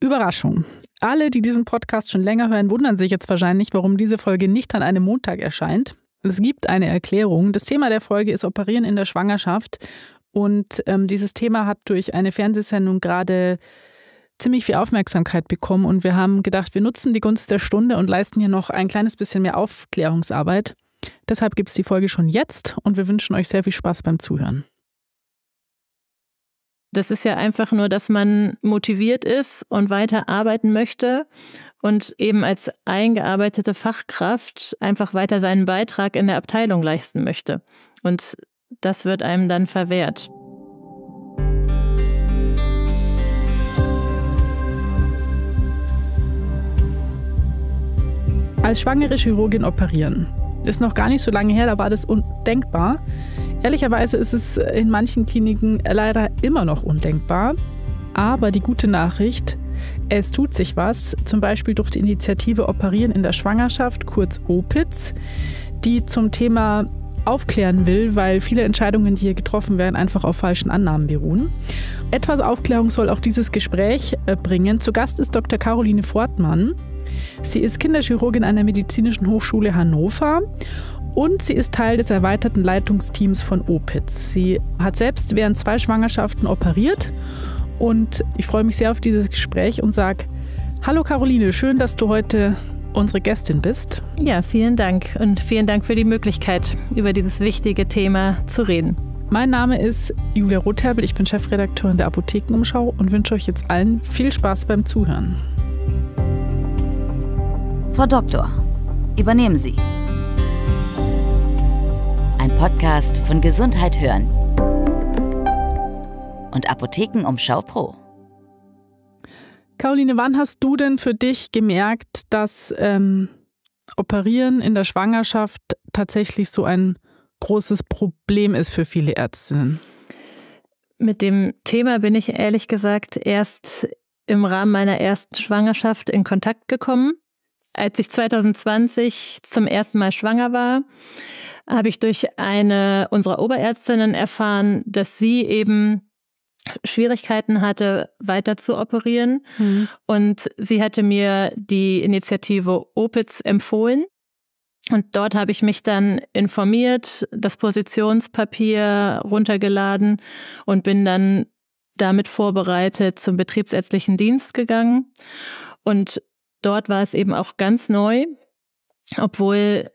Überraschung. Alle, die diesen Podcast schon länger hören, wundern sich jetzt wahrscheinlich, warum diese Folge nicht an einem Montag erscheint. Es gibt eine Erklärung. Das Thema der Folge ist Operieren in der Schwangerschaft. Und ähm, dieses Thema hat durch eine Fernsehsendung gerade ziemlich viel Aufmerksamkeit bekommen. Und wir haben gedacht, wir nutzen die Gunst der Stunde und leisten hier noch ein kleines bisschen mehr Aufklärungsarbeit. Deshalb gibt es die Folge schon jetzt und wir wünschen euch sehr viel Spaß beim Zuhören. Das ist ja einfach nur, dass man motiviert ist und weiter arbeiten möchte und eben als eingearbeitete Fachkraft einfach weiter seinen Beitrag in der Abteilung leisten möchte. Und das wird einem dann verwehrt. Als schwangere Chirurgin operieren. Ist noch gar nicht so lange her, da war das undenkbar. Ehrlicherweise ist es in manchen Kliniken leider immer noch undenkbar. Aber die gute Nachricht, es tut sich was, zum Beispiel durch die Initiative Operieren in der Schwangerschaft, kurz OPITS, die zum Thema aufklären will, weil viele Entscheidungen, die hier getroffen werden, einfach auf falschen Annahmen beruhen. Etwas Aufklärung soll auch dieses Gespräch äh, bringen. Zu Gast ist Dr. Caroline Fortmann. Sie ist Kinderchirurgin an der Medizinischen Hochschule Hannover und sie ist Teil des erweiterten Leitungsteams von Opitz. Sie hat selbst während zwei Schwangerschaften operiert und ich freue mich sehr auf dieses Gespräch und sage, hallo Caroline, schön, dass du heute unsere Gästin bist. Ja, vielen Dank und vielen Dank für die Möglichkeit, über dieses wichtige Thema zu reden. Mein Name ist Julia Rotherbel, ich bin Chefredakteurin der Apothekenumschau und wünsche euch jetzt allen viel Spaß beim Zuhören. Frau Doktor, übernehmen Sie. Podcast von Gesundheit hören und Apotheken Umschau Pro. Caroline, wann hast du denn für dich gemerkt, dass ähm, Operieren in der Schwangerschaft tatsächlich so ein großes Problem ist für viele Ärztinnen? Mit dem Thema bin ich ehrlich gesagt erst im Rahmen meiner ersten Schwangerschaft in Kontakt gekommen. Als ich 2020 zum ersten Mal schwanger war, habe ich durch eine unserer Oberärztinnen erfahren, dass sie eben Schwierigkeiten hatte, weiter zu operieren. Mhm. Und sie hatte mir die Initiative OPITZ empfohlen. Und dort habe ich mich dann informiert, das Positionspapier runtergeladen und bin dann damit vorbereitet zum betriebsärztlichen Dienst gegangen. Und dort war es eben auch ganz neu, obwohl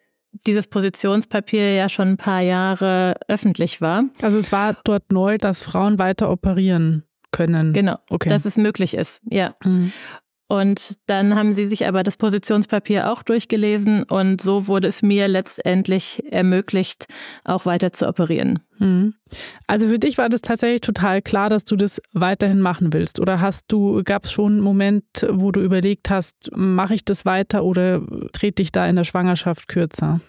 dieses Positionspapier ja schon ein paar Jahre öffentlich war. Also es war dort neu, dass Frauen weiter operieren können. Genau, okay. dass es möglich ist, ja. Mhm. Und dann haben sie sich aber das Positionspapier auch durchgelesen und so wurde es mir letztendlich ermöglicht, auch weiter zu operieren. Mhm. Also für dich war das tatsächlich total klar, dass du das weiterhin machen willst. Oder hast du, gab es schon einen Moment, wo du überlegt hast, mache ich das weiter oder trete ich da in der Schwangerschaft kürzer?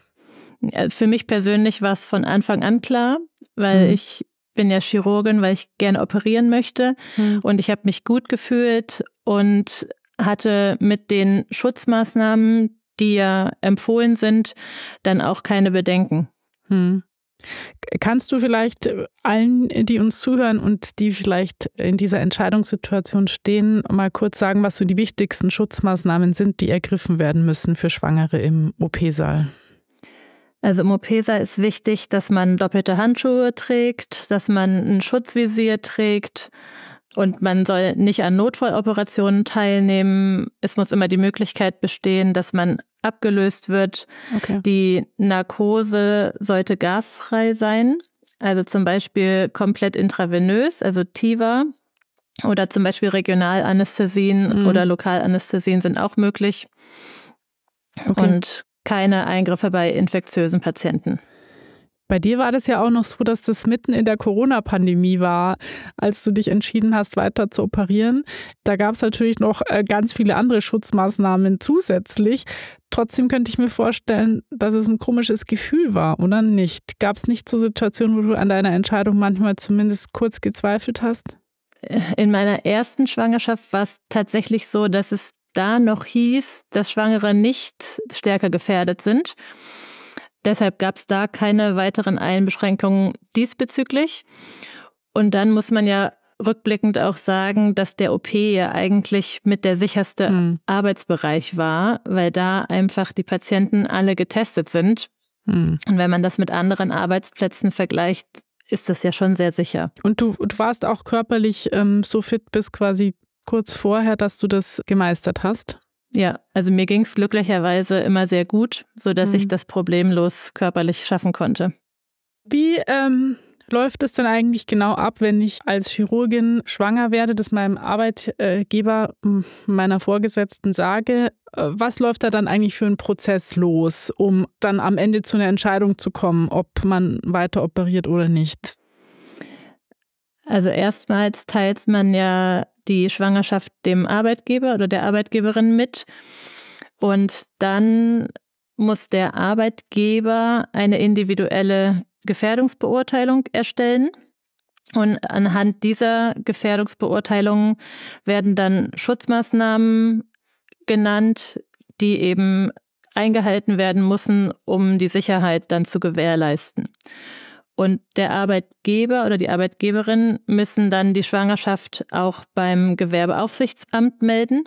Für mich persönlich war es von Anfang an klar, weil mhm. ich bin ja Chirurgin, weil ich gerne operieren möchte mhm. und ich habe mich gut gefühlt und hatte mit den Schutzmaßnahmen, die ja empfohlen sind, dann auch keine Bedenken. Hm. Kannst du vielleicht äh, allen, die uns zuhören und die vielleicht in dieser Entscheidungssituation stehen, mal kurz sagen, was so die wichtigsten Schutzmaßnahmen sind, die ergriffen werden müssen für Schwangere im OP-Saal? Also im OP-Saal ist wichtig, dass man doppelte Handschuhe trägt, dass man ein Schutzvisier trägt, und man soll nicht an Notfalloperationen teilnehmen. Es muss immer die Möglichkeit bestehen, dass man abgelöst wird. Okay. Die Narkose sollte gasfrei sein. Also zum Beispiel komplett intravenös, also TIVA. Oder zum Beispiel Regionalanästhesien mhm. oder Lokalanästhesien sind auch möglich. Okay. Und keine Eingriffe bei infektiösen Patienten. Bei dir war das ja auch noch so, dass das mitten in der Corona-Pandemie war, als du dich entschieden hast, weiter zu operieren. Da gab es natürlich noch äh, ganz viele andere Schutzmaßnahmen zusätzlich. Trotzdem könnte ich mir vorstellen, dass es ein komisches Gefühl war, oder nicht? Gab es nicht so Situationen, wo du an deiner Entscheidung manchmal zumindest kurz gezweifelt hast? In meiner ersten Schwangerschaft war es tatsächlich so, dass es da noch hieß, dass Schwangere nicht stärker gefährdet sind. Deshalb gab es da keine weiteren Einbeschränkungen diesbezüglich. Und dann muss man ja rückblickend auch sagen, dass der OP ja eigentlich mit der sicherste hm. Arbeitsbereich war, weil da einfach die Patienten alle getestet sind. Hm. Und wenn man das mit anderen Arbeitsplätzen vergleicht, ist das ja schon sehr sicher. Und du, du warst auch körperlich ähm, so fit bis quasi kurz vorher, dass du das gemeistert hast? Ja, also mir ging es glücklicherweise immer sehr gut, sodass mhm. ich das problemlos körperlich schaffen konnte. Wie ähm, läuft es denn eigentlich genau ab, wenn ich als Chirurgin schwanger werde, das meinem Arbeitgeber, meiner Vorgesetzten sage? Äh, was läuft da dann eigentlich für einen Prozess los, um dann am Ende zu einer Entscheidung zu kommen, ob man weiter operiert oder nicht? Also erstmals teilt man ja die Schwangerschaft dem Arbeitgeber oder der Arbeitgeberin mit. Und dann muss der Arbeitgeber eine individuelle Gefährdungsbeurteilung erstellen. Und anhand dieser Gefährdungsbeurteilung werden dann Schutzmaßnahmen genannt, die eben eingehalten werden müssen, um die Sicherheit dann zu gewährleisten. Und der Arbeitgeber oder die Arbeitgeberin müssen dann die Schwangerschaft auch beim Gewerbeaufsichtsamt melden.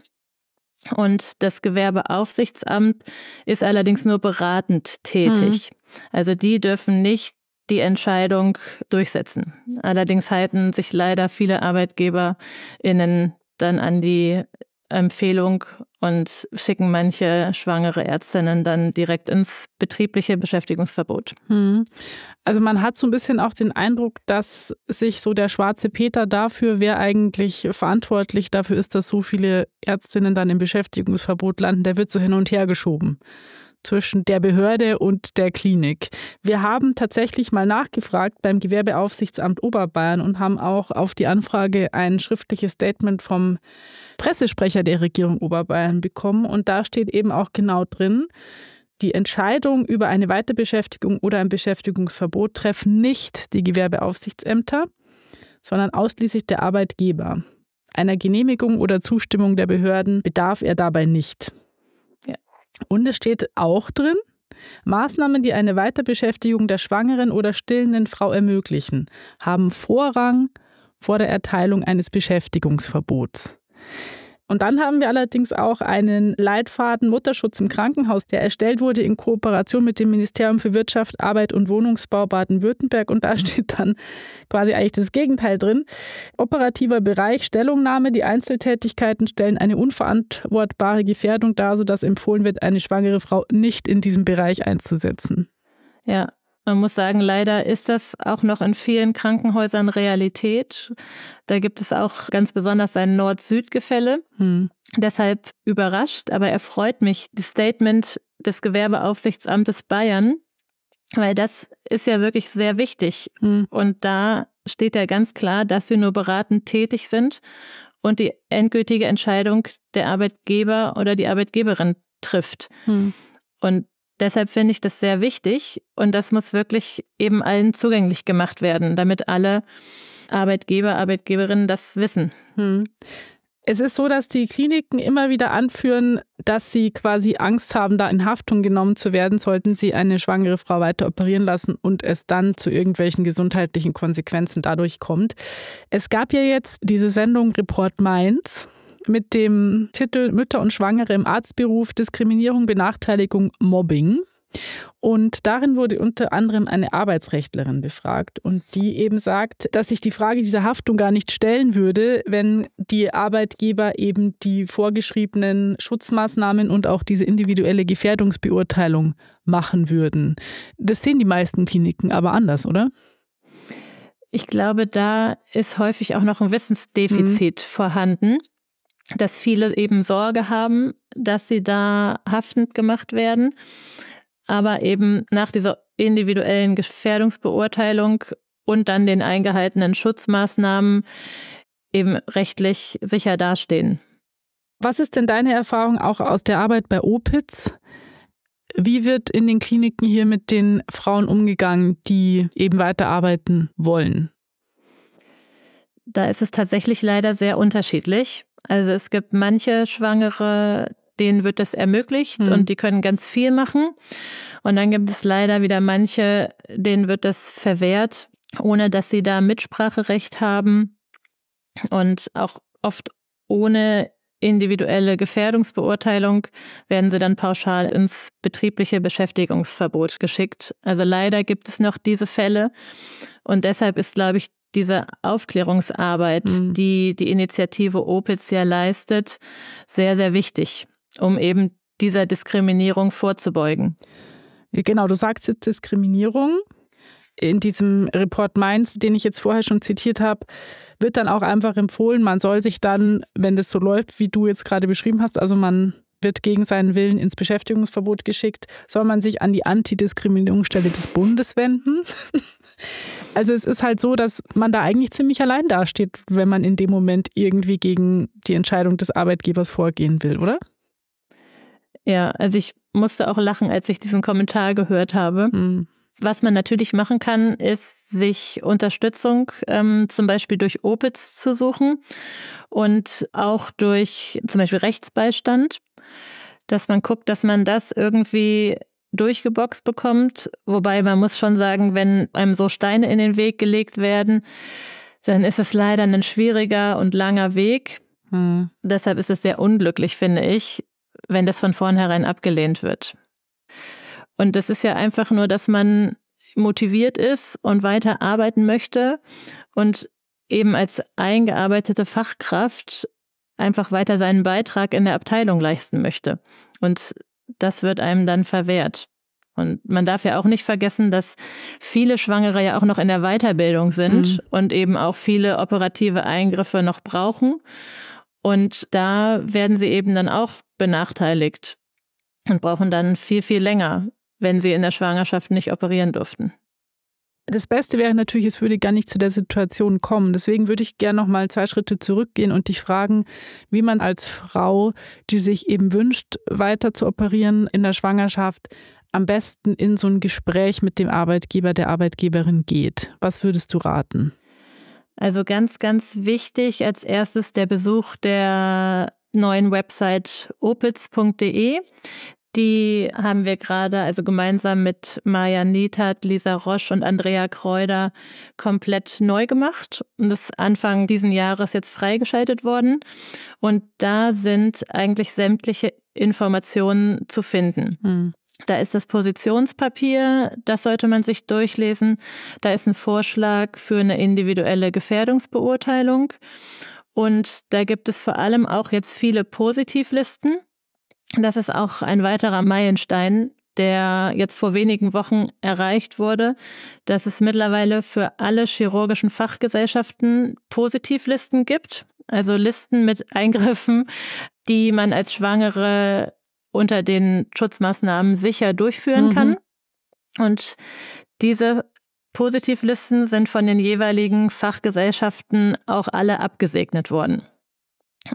Und das Gewerbeaufsichtsamt ist allerdings nur beratend tätig. Mhm. Also die dürfen nicht die Entscheidung durchsetzen. Allerdings halten sich leider viele Arbeitgeberinnen dann an die Empfehlung und schicken manche schwangere Ärztinnen dann direkt ins betriebliche Beschäftigungsverbot. Hm. Also man hat so ein bisschen auch den Eindruck, dass sich so der schwarze Peter dafür, wer eigentlich verantwortlich dafür ist, dass so viele Ärztinnen dann im Beschäftigungsverbot landen, der wird so hin und her geschoben zwischen der Behörde und der Klinik. Wir haben tatsächlich mal nachgefragt beim Gewerbeaufsichtsamt Oberbayern und haben auch auf die Anfrage ein schriftliches Statement vom Pressesprecher der Regierung Oberbayern bekommen. Und da steht eben auch genau drin, die Entscheidung über eine Weiterbeschäftigung oder ein Beschäftigungsverbot treffen nicht die Gewerbeaufsichtsämter, sondern ausschließlich der Arbeitgeber. Einer Genehmigung oder Zustimmung der Behörden bedarf er dabei nicht. Und es steht auch drin, Maßnahmen, die eine Weiterbeschäftigung der schwangeren oder stillenden Frau ermöglichen, haben Vorrang vor der Erteilung eines Beschäftigungsverbots. Und dann haben wir allerdings auch einen Leitfaden Mutterschutz im Krankenhaus, der erstellt wurde in Kooperation mit dem Ministerium für Wirtschaft, Arbeit und Wohnungsbau Baden-Württemberg. Und da mhm. steht dann quasi eigentlich das Gegenteil drin. Operativer Bereich, Stellungnahme, die Einzeltätigkeiten stellen eine unverantwortbare Gefährdung dar, sodass empfohlen wird, eine schwangere Frau nicht in diesem Bereich einzusetzen. Ja, man muss sagen, leider ist das auch noch in vielen Krankenhäusern Realität. Da gibt es auch ganz besonders ein Nord-Süd-Gefälle. Hm. Deshalb überrascht, aber erfreut mich das Statement des Gewerbeaufsichtsamtes Bayern, weil das ist ja wirklich sehr wichtig. Hm. Und da steht ja ganz klar, dass sie nur beratend tätig sind und die endgültige Entscheidung der Arbeitgeber oder die Arbeitgeberin trifft. Hm. Und Deshalb finde ich das sehr wichtig und das muss wirklich eben allen zugänglich gemacht werden, damit alle Arbeitgeber, Arbeitgeberinnen das wissen. Hm. Es ist so, dass die Kliniken immer wieder anführen, dass sie quasi Angst haben, da in Haftung genommen zu werden, sollten sie eine schwangere Frau weiter operieren lassen und es dann zu irgendwelchen gesundheitlichen Konsequenzen dadurch kommt. Es gab ja jetzt diese Sendung Report Mainz mit dem Titel Mütter und Schwangere im Arztberuf, Diskriminierung, Benachteiligung, Mobbing. Und darin wurde unter anderem eine Arbeitsrechtlerin befragt und die eben sagt, dass sich die Frage dieser Haftung gar nicht stellen würde, wenn die Arbeitgeber eben die vorgeschriebenen Schutzmaßnahmen und auch diese individuelle Gefährdungsbeurteilung machen würden. Das sehen die meisten Kliniken aber anders, oder? Ich glaube, da ist häufig auch noch ein Wissensdefizit mhm. vorhanden dass viele eben Sorge haben, dass sie da haftend gemacht werden. Aber eben nach dieser individuellen Gefährdungsbeurteilung und dann den eingehaltenen Schutzmaßnahmen eben rechtlich sicher dastehen. Was ist denn deine Erfahrung auch aus der Arbeit bei Opitz? Wie wird in den Kliniken hier mit den Frauen umgegangen, die eben weiterarbeiten wollen? Da ist es tatsächlich leider sehr unterschiedlich. Also es gibt manche Schwangere, denen wird das ermöglicht mhm. und hm. die können ganz viel machen. Und dann gibt es leider wieder manche, denen wird das verwehrt, ohne dass sie da Mitspracherecht haben und auch oft ohne individuelle Gefährdungsbeurteilung werden sie dann pauschal ins betriebliche Beschäftigungsverbot geschickt. Also leider gibt es noch diese Fälle und deshalb ist, glaube ich, diese Aufklärungsarbeit, mhm. die die Initiative OPIZ ja leistet, sehr, sehr wichtig, um eben dieser Diskriminierung vorzubeugen. Genau, du sagst jetzt Diskriminierung. In diesem Report Mainz, den ich jetzt vorher schon zitiert habe, wird dann auch einfach empfohlen, man soll sich dann, wenn das so läuft, wie du jetzt gerade beschrieben hast, also man wird gegen seinen Willen ins Beschäftigungsverbot geschickt, soll man sich an die Antidiskriminierungsstelle des Bundes wenden? also es ist halt so, dass man da eigentlich ziemlich allein dasteht, wenn man in dem Moment irgendwie gegen die Entscheidung des Arbeitgebers vorgehen will, oder? Ja, also ich musste auch lachen, als ich diesen Kommentar gehört habe. Mhm. Was man natürlich machen kann, ist, sich Unterstützung ähm, zum Beispiel durch OPITS zu suchen und auch durch zum Beispiel Rechtsbeistand dass man guckt, dass man das irgendwie durchgeboxt bekommt. Wobei man muss schon sagen, wenn einem so Steine in den Weg gelegt werden, dann ist es leider ein schwieriger und langer Weg. Hm. Deshalb ist es sehr unglücklich, finde ich, wenn das von vornherein abgelehnt wird. Und das ist ja einfach nur, dass man motiviert ist und weiter arbeiten möchte und eben als eingearbeitete Fachkraft einfach weiter seinen Beitrag in der Abteilung leisten möchte. Und das wird einem dann verwehrt. Und man darf ja auch nicht vergessen, dass viele Schwangere ja auch noch in der Weiterbildung sind mhm. und eben auch viele operative Eingriffe noch brauchen. Und da werden sie eben dann auch benachteiligt und brauchen dann viel, viel länger, wenn sie in der Schwangerschaft nicht operieren durften. Das Beste wäre natürlich, es würde gar nicht zu der Situation kommen. Deswegen würde ich gerne noch mal zwei Schritte zurückgehen und dich fragen, wie man als Frau, die sich eben wünscht, weiter zu operieren in der Schwangerschaft, am besten in so ein Gespräch mit dem Arbeitgeber, der Arbeitgeberin geht. Was würdest du raten? Also ganz, ganz wichtig als erstes der Besuch der neuen Website opitz.de. Die haben wir gerade, also gemeinsam mit Maja Nietert, Lisa Roche und Andrea Kräuder komplett neu gemacht. Und das Anfang diesen Jahres jetzt freigeschaltet worden. Und da sind eigentlich sämtliche Informationen zu finden. Mhm. Da ist das Positionspapier, das sollte man sich durchlesen. Da ist ein Vorschlag für eine individuelle Gefährdungsbeurteilung. Und da gibt es vor allem auch jetzt viele Positivlisten. Das ist auch ein weiterer Meilenstein, der jetzt vor wenigen Wochen erreicht wurde, dass es mittlerweile für alle chirurgischen Fachgesellschaften Positivlisten gibt, also Listen mit Eingriffen, die man als Schwangere unter den Schutzmaßnahmen sicher durchführen mhm. kann. Und diese Positivlisten sind von den jeweiligen Fachgesellschaften auch alle abgesegnet worden.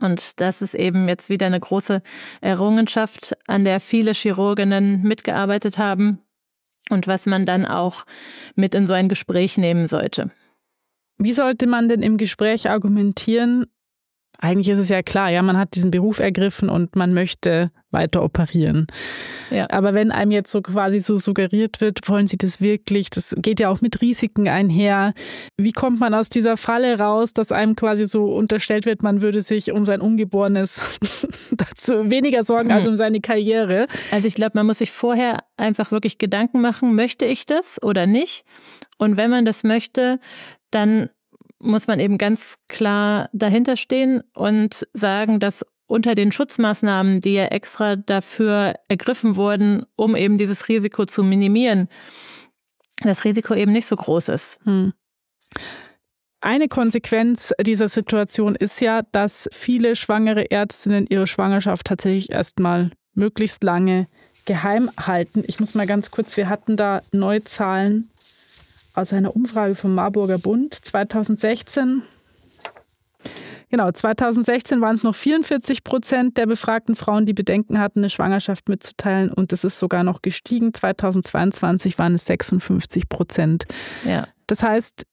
Und das ist eben jetzt wieder eine große Errungenschaft, an der viele Chirurginnen mitgearbeitet haben und was man dann auch mit in so ein Gespräch nehmen sollte. Wie sollte man denn im Gespräch argumentieren? Eigentlich ist es ja klar, ja, man hat diesen Beruf ergriffen und man möchte weiter operieren. Ja. Aber wenn einem jetzt so quasi so suggeriert wird, wollen Sie das wirklich? Das geht ja auch mit Risiken einher. Wie kommt man aus dieser Falle raus, dass einem quasi so unterstellt wird, man würde sich um sein Ungeborenes dazu weniger sorgen als um seine Karriere? Also ich glaube, man muss sich vorher einfach wirklich Gedanken machen, möchte ich das oder nicht? Und wenn man das möchte, dann muss man eben ganz klar dahinter stehen und sagen, dass unter den Schutzmaßnahmen, die ja extra dafür ergriffen wurden, um eben dieses Risiko zu minimieren, das Risiko eben nicht so groß ist. Hm. Eine Konsequenz dieser Situation ist ja, dass viele schwangere Ärztinnen ihre Schwangerschaft tatsächlich erstmal möglichst lange geheim halten. Ich muss mal ganz kurz, wir hatten da Neuzahlen aus einer Umfrage vom Marburger Bund 2016. Genau, 2016 waren es noch 44 Prozent der befragten Frauen, die Bedenken hatten, eine Schwangerschaft mitzuteilen. Und das ist sogar noch gestiegen. 2022 waren es 56 Prozent. Ja. Das heißt,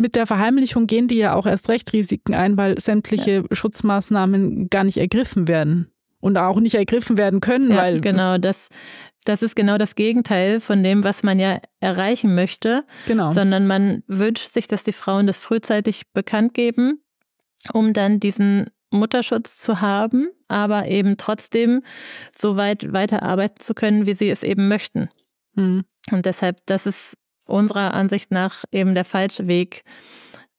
mit der Verheimlichung gehen die ja auch erst recht Risiken ein, weil sämtliche ja. Schutzmaßnahmen gar nicht ergriffen werden und auch nicht ergriffen werden können, ja, weil genau das das ist genau das Gegenteil von dem, was man ja erreichen möchte, genau. sondern man wünscht sich, dass die Frauen das frühzeitig bekannt geben, um dann diesen Mutterschutz zu haben, aber eben trotzdem so weit weiterarbeiten zu können, wie sie es eben möchten. Mhm. Und deshalb, das ist unserer Ansicht nach eben der falsche Weg,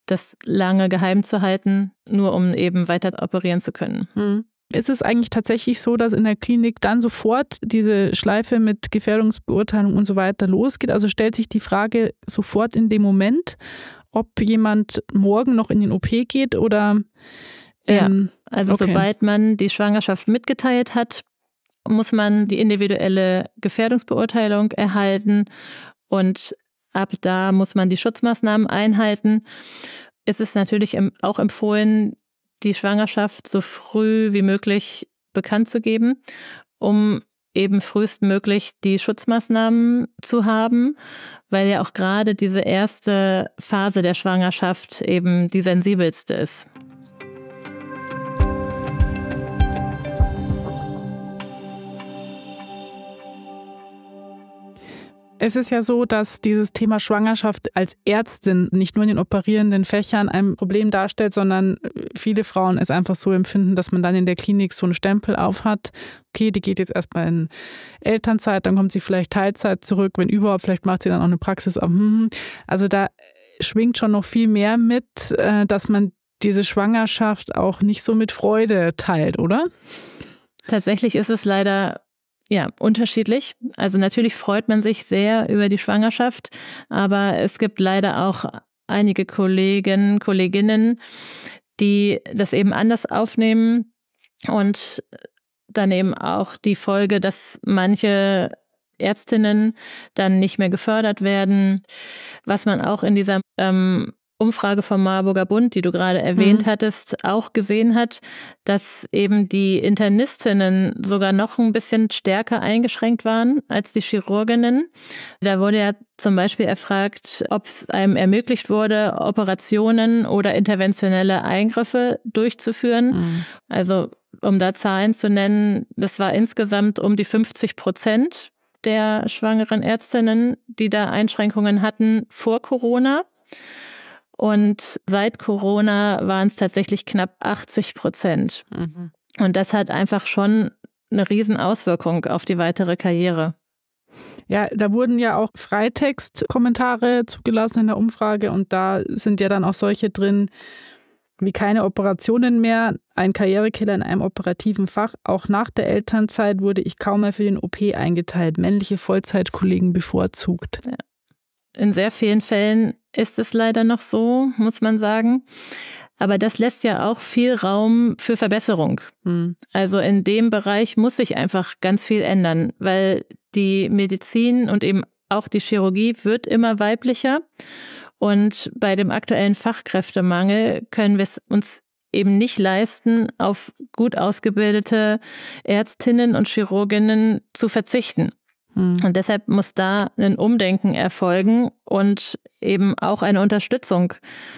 das lange geheim zu halten, nur um eben weiter operieren zu können. Mhm. Ist es eigentlich tatsächlich so, dass in der Klinik dann sofort diese Schleife mit Gefährdungsbeurteilung und so weiter losgeht? Also stellt sich die Frage sofort in dem Moment ob jemand morgen noch in den OP geht oder. Ähm, ja, also okay. sobald man die Schwangerschaft mitgeteilt hat, muss man die individuelle Gefährdungsbeurteilung erhalten und ab da muss man die Schutzmaßnahmen einhalten. Es ist natürlich auch empfohlen, die Schwangerschaft so früh wie möglich bekannt zu geben, um eben frühestmöglich die Schutzmaßnahmen zu haben, weil ja auch gerade diese erste Phase der Schwangerschaft eben die sensibelste ist. Es ist ja so, dass dieses Thema Schwangerschaft als Ärztin nicht nur in den operierenden Fächern ein Problem darstellt, sondern viele Frauen es einfach so empfinden, dass man dann in der Klinik so einen Stempel auf hat. Okay, die geht jetzt erstmal in Elternzeit, dann kommt sie vielleicht Teilzeit zurück, wenn überhaupt, vielleicht macht sie dann auch eine Praxis hm, hm. Also da schwingt schon noch viel mehr mit, äh, dass man diese Schwangerschaft auch nicht so mit Freude teilt, oder? Tatsächlich ist es leider ja, unterschiedlich. Also natürlich freut man sich sehr über die Schwangerschaft, aber es gibt leider auch einige Kollegen, Kolleginnen, die das eben anders aufnehmen und dann eben auch die Folge, dass manche Ärztinnen dann nicht mehr gefördert werden, was man auch in dieser ähm, Umfrage vom Marburger Bund, die du gerade erwähnt mhm. hattest, auch gesehen hat, dass eben die Internistinnen sogar noch ein bisschen stärker eingeschränkt waren als die Chirurginnen. Da wurde ja zum Beispiel erfragt, ob es einem ermöglicht wurde, Operationen oder interventionelle Eingriffe durchzuführen. Mhm. Also um da Zahlen zu nennen, das war insgesamt um die 50 Prozent der schwangeren Ärztinnen, die da Einschränkungen hatten vor Corona. Und seit Corona waren es tatsächlich knapp 80 Prozent. Mhm. Und das hat einfach schon eine riesen Auswirkung auf die weitere Karriere. Ja, da wurden ja auch Freitextkommentare zugelassen in der Umfrage und da sind ja dann auch solche drin, wie keine Operationen mehr, ein Karrierekiller in einem operativen Fach. Auch nach der Elternzeit wurde ich kaum mehr für den OP eingeteilt, männliche Vollzeitkollegen bevorzugt. In sehr vielen Fällen ist es leider noch so, muss man sagen. Aber das lässt ja auch viel Raum für Verbesserung. Mhm. Also in dem Bereich muss sich einfach ganz viel ändern, weil die Medizin und eben auch die Chirurgie wird immer weiblicher. Und bei dem aktuellen Fachkräftemangel können wir es uns eben nicht leisten, auf gut ausgebildete Ärztinnen und Chirurginnen zu verzichten. Hm. Und deshalb muss da ein Umdenken erfolgen und eben auch eine Unterstützung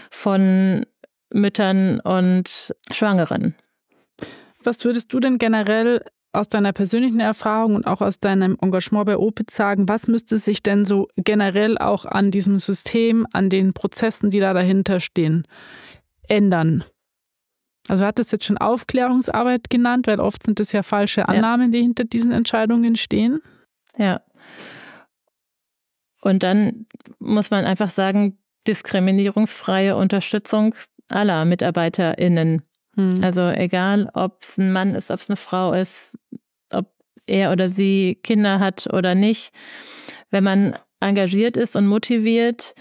von Müttern und Schwangeren. Was würdest du denn generell aus deiner persönlichen Erfahrung und auch aus deinem Engagement bei OPIT sagen, was müsste sich denn so generell auch an diesem System, an den Prozessen, die da dahinter stehen, ändern? Also hat es jetzt schon Aufklärungsarbeit genannt, weil oft sind es ja falsche Annahmen, ja. die hinter diesen Entscheidungen stehen. Ja. Und dann muss man einfach sagen, diskriminierungsfreie Unterstützung aller MitarbeiterInnen. Hm. Also egal, ob es ein Mann ist, ob es eine Frau ist, ob er oder sie Kinder hat oder nicht. Wenn man engagiert ist und motiviert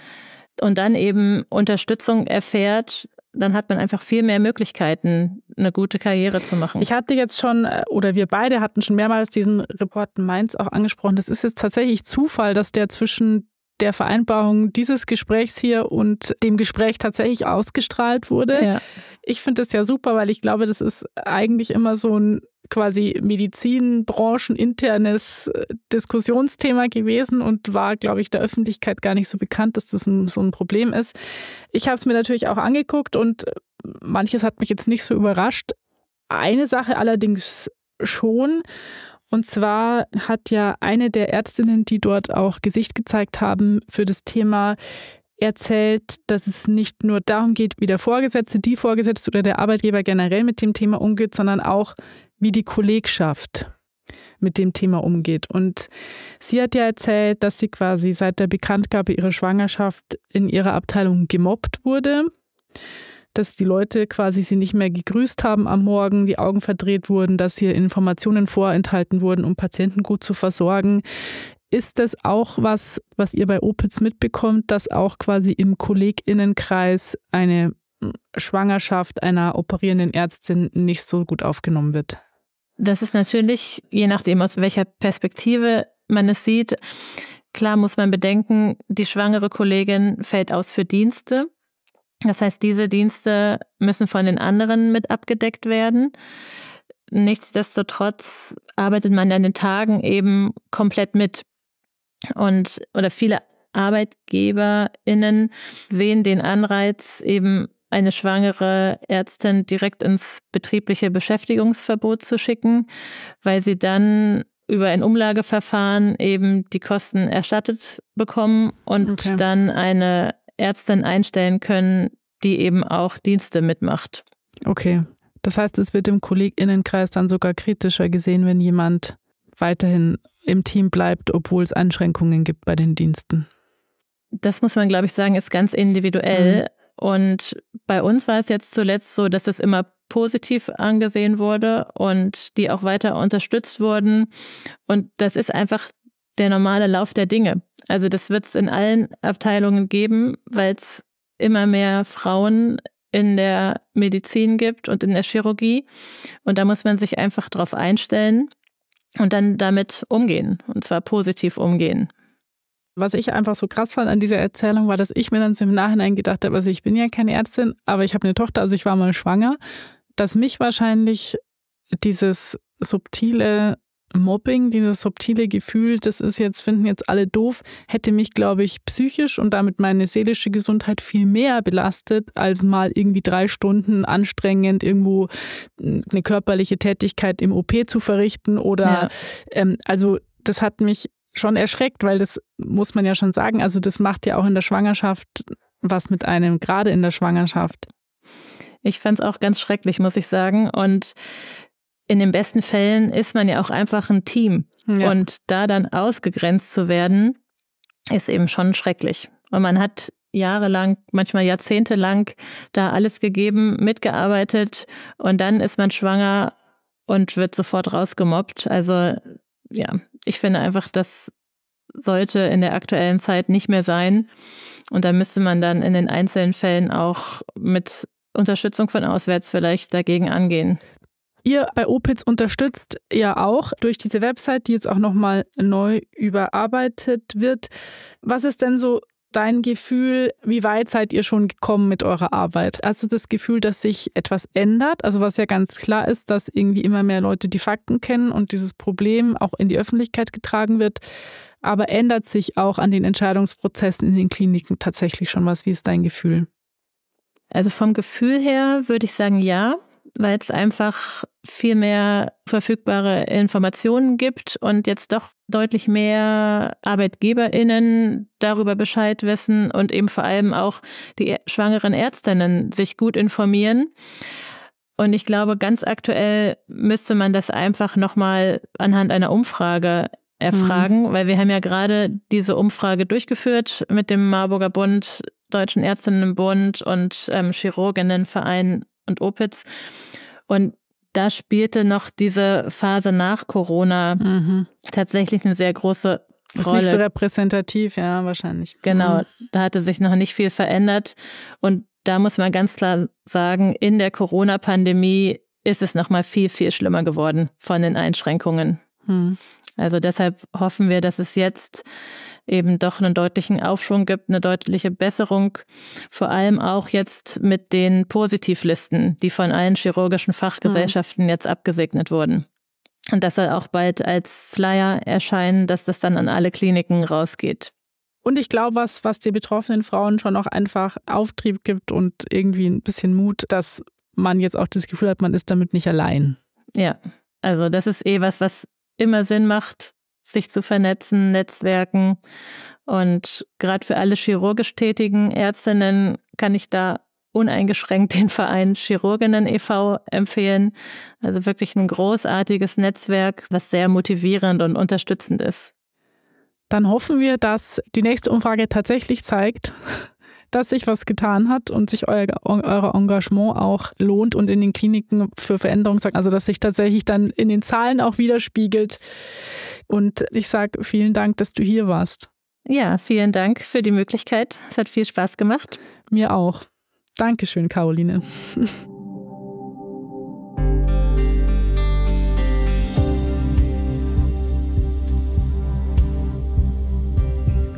und dann eben Unterstützung erfährt, dann hat man einfach viel mehr Möglichkeiten, eine gute Karriere zu machen. Ich hatte jetzt schon, äh, oder wir beide hatten schon mehrmals diesen Report Mainz auch angesprochen. Das ist jetzt tatsächlich Zufall, dass der zwischen der Vereinbarung dieses Gesprächs hier und dem Gespräch tatsächlich ausgestrahlt wurde. Ja. Ich finde das ja super, weil ich glaube, das ist eigentlich immer so ein quasi medizinbrancheninternes äh, Diskussionsthema gewesen und war, glaube ich, der Öffentlichkeit gar nicht so bekannt, dass das ein, so ein Problem ist. Ich habe es mir natürlich auch angeguckt und äh, manches hat mich jetzt nicht so überrascht. Eine Sache allerdings schon. Und zwar hat ja eine der Ärztinnen, die dort auch Gesicht gezeigt haben, für das Thema erzählt, dass es nicht nur darum geht, wie der Vorgesetzte, die Vorgesetzte oder der Arbeitgeber generell mit dem Thema umgeht, sondern auch, wie die Kollegschaft mit dem Thema umgeht. Und sie hat ja erzählt, dass sie quasi seit der Bekanntgabe ihrer Schwangerschaft in ihrer Abteilung gemobbt wurde, dass die Leute quasi sie nicht mehr gegrüßt haben am Morgen, die Augen verdreht wurden, dass hier Informationen vorenthalten wurden, um Patienten gut zu versorgen, ist das auch was, was ihr bei Opitz mitbekommt, dass auch quasi im KollegInnenkreis eine hm, Schwangerschaft einer operierenden Ärztin nicht so gut aufgenommen wird? Das ist natürlich, je nachdem, aus welcher Perspektive man es sieht, klar muss man bedenken, die schwangere Kollegin fällt aus für Dienste. Das heißt, diese Dienste müssen von den anderen mit abgedeckt werden. Nichtsdestotrotz arbeitet man an den Tagen eben komplett mit und oder viele ArbeitgeberInnen sehen den Anreiz, eben eine schwangere Ärztin direkt ins betriebliche Beschäftigungsverbot zu schicken, weil sie dann über ein Umlageverfahren eben die Kosten erstattet bekommen und okay. dann eine Ärztin einstellen können, die eben auch Dienste mitmacht. Okay. Das heißt, es wird im KollegInnenkreis dann sogar kritischer gesehen, wenn jemand weiterhin im Team bleibt, obwohl es Einschränkungen gibt bei den Diensten? Das muss man, glaube ich, sagen, ist ganz individuell. Mhm. Und bei uns war es jetzt zuletzt so, dass es immer positiv angesehen wurde und die auch weiter unterstützt wurden. Und das ist einfach der normale Lauf der Dinge. Also das wird es in allen Abteilungen geben, weil es immer mehr Frauen in der Medizin gibt und in der Chirurgie. Und da muss man sich einfach drauf einstellen und dann damit umgehen und zwar positiv umgehen. Was ich einfach so krass fand an dieser Erzählung war, dass ich mir dann im Nachhinein gedacht habe, also ich bin ja keine Ärztin, aber ich habe eine Tochter, also ich war mal schwanger, dass mich wahrscheinlich dieses subtile Mobbing, dieses subtile Gefühl, das ist jetzt, finden jetzt alle doof, hätte mich, glaube ich, psychisch und damit meine seelische Gesundheit viel mehr belastet, als mal irgendwie drei Stunden anstrengend irgendwo hm, eine körperliche Tätigkeit im OP zu verrichten oder, ja. ähm, also, das hat mich schon erschreckt, weil das muss man ja schon sagen, also, das macht ja auch in der Schwangerschaft was mit einem, gerade in der Schwangerschaft. Ich fand es auch ganz schrecklich, muss ich sagen. Und in den besten Fällen ist man ja auch einfach ein Team. Ja. Und da dann ausgegrenzt zu werden, ist eben schon schrecklich. Und man hat jahrelang, manchmal jahrzehntelang da alles gegeben, mitgearbeitet und dann ist man schwanger und wird sofort rausgemobbt. Also ja, ich finde einfach, das sollte in der aktuellen Zeit nicht mehr sein. Und da müsste man dann in den einzelnen Fällen auch mit Unterstützung von auswärts vielleicht dagegen angehen. Ihr bei Opitz unterstützt ja auch durch diese Website, die jetzt auch nochmal neu überarbeitet wird. Was ist denn so dein Gefühl, wie weit seid ihr schon gekommen mit eurer Arbeit? Hast du das Gefühl, dass sich etwas ändert? Also was ja ganz klar ist, dass irgendwie immer mehr Leute die Fakten kennen und dieses Problem auch in die Öffentlichkeit getragen wird. Aber ändert sich auch an den Entscheidungsprozessen in den Kliniken tatsächlich schon was? Wie ist dein Gefühl? Also vom Gefühl her würde ich sagen, ja weil es einfach viel mehr verfügbare Informationen gibt und jetzt doch deutlich mehr Arbeitgeberinnen darüber Bescheid wissen und eben vor allem auch die schwangeren Ärztinnen sich gut informieren. Und ich glaube, ganz aktuell müsste man das einfach nochmal anhand einer Umfrage erfragen, mhm. weil wir haben ja gerade diese Umfrage durchgeführt mit dem Marburger Bund, Deutschen Ärztinnenbund und ähm, Chirurginnenverein und Opitz. Und da spielte noch diese Phase nach Corona mhm. tatsächlich eine sehr große Rolle. Ist nicht so repräsentativ, ja, wahrscheinlich. Genau, mhm. da hatte sich noch nicht viel verändert. Und da muss man ganz klar sagen, in der Corona-Pandemie ist es noch mal viel, viel schlimmer geworden von den Einschränkungen. Hm. Also deshalb hoffen wir, dass es jetzt eben doch einen deutlichen Aufschwung gibt, eine deutliche Besserung, vor allem auch jetzt mit den Positivlisten, die von allen chirurgischen Fachgesellschaften hm. jetzt abgesegnet wurden. Und das soll auch bald als Flyer erscheinen, dass das dann an alle Kliniken rausgeht. Und ich glaube, was, was den betroffenen Frauen schon auch einfach Auftrieb gibt und irgendwie ein bisschen Mut, dass man jetzt auch das Gefühl hat, man ist damit nicht allein. Ja, also das ist eh was, was immer Sinn macht, sich zu vernetzen, Netzwerken. Und gerade für alle chirurgisch tätigen Ärztinnen kann ich da uneingeschränkt den Verein Chirurginnen e.V. empfehlen. Also wirklich ein großartiges Netzwerk, was sehr motivierend und unterstützend ist. Dann hoffen wir, dass die nächste Umfrage tatsächlich zeigt, dass sich was getan hat und sich euer, euer Engagement auch lohnt und in den Kliniken für Veränderungen sorgt. Also dass sich tatsächlich dann in den Zahlen auch widerspiegelt. Und ich sage vielen Dank, dass du hier warst. Ja, vielen Dank für die Möglichkeit. Es hat viel Spaß gemacht. Mir auch. Dankeschön, Caroline.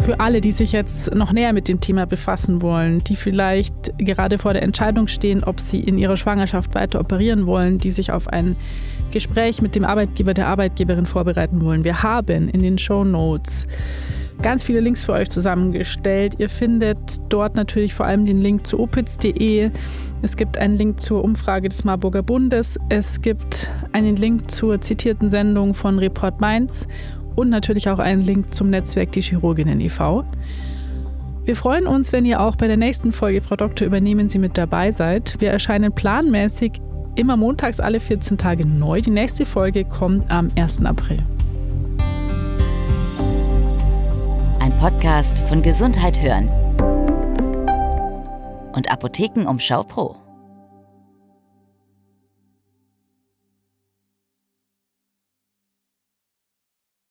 Für alle, die sich jetzt noch näher mit dem Thema befassen wollen, die vielleicht gerade vor der Entscheidung stehen, ob sie in ihrer Schwangerschaft weiter operieren wollen, die sich auf ein Gespräch mit dem Arbeitgeber, der Arbeitgeberin vorbereiten wollen. Wir haben in den Show Notes ganz viele Links für euch zusammengestellt. Ihr findet dort natürlich vor allem den Link zu opitz.de. Es gibt einen Link zur Umfrage des Marburger Bundes. Es gibt einen Link zur zitierten Sendung von Report Mainz und natürlich auch einen Link zum Netzwerk Die Chirurginnen e.V. Wir freuen uns, wenn ihr auch bei der nächsten Folge Frau Doktor übernehmen Sie mit dabei seid. Wir erscheinen planmäßig immer montags alle 14 Tage neu. Die nächste Folge kommt am 1. April. Ein Podcast von Gesundheit hören und Apotheken Umschau Pro.